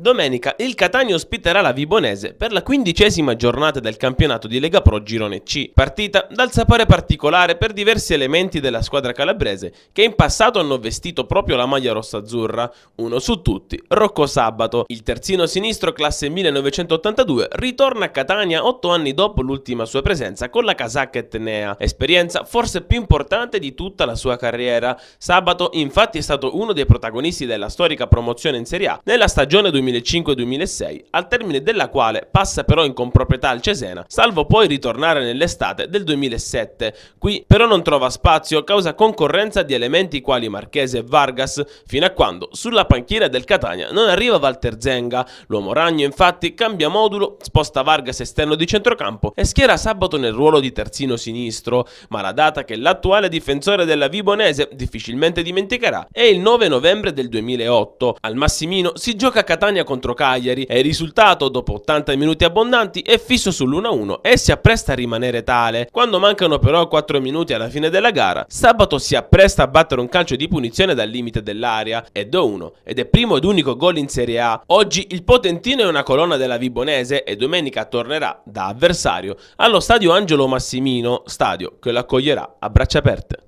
Domenica il Catania ospiterà la Vibonese per la quindicesima giornata del campionato di Lega Pro Girone C, partita dal sapore particolare per diversi elementi della squadra calabrese che in passato hanno vestito proprio la maglia rossa-azzurra, uno su tutti, Rocco Sabato. Il terzino sinistro classe 1982 ritorna a Catania otto anni dopo l'ultima sua presenza con la casacca etnea, esperienza forse più importante di tutta la sua carriera. Sabato infatti è stato uno dei protagonisti della storica promozione in Serie A nella stagione 2000 2005-2006, al termine della quale passa però in comproprietà al Cesena, salvo poi ritornare nell'estate del 2007. Qui però non trova spazio a causa concorrenza di elementi quali Marchese e Vargas, fino a quando sulla panchina del Catania non arriva Walter Zenga. L'uomo ragno infatti cambia modulo, sposta Vargas esterno di centrocampo e schiera sabato nel ruolo di terzino sinistro, ma la data che l'attuale difensore della Vibonese difficilmente dimenticherà è il 9 novembre del 2008. Al Massimino si gioca Catania Catania contro Cagliari e il risultato, dopo 80 minuti abbondanti, è fisso sull'1-1 e si appresta a rimanere tale. Quando mancano però 4 minuti alla fine della gara, Sabato si appresta a battere un calcio di punizione dal limite dell'area ed 1 ed è primo ed unico gol in Serie A. Oggi il Potentino è una colonna della Vibonese e domenica tornerà da avversario allo stadio Angelo Massimino, stadio che lo accoglierà a braccia aperte.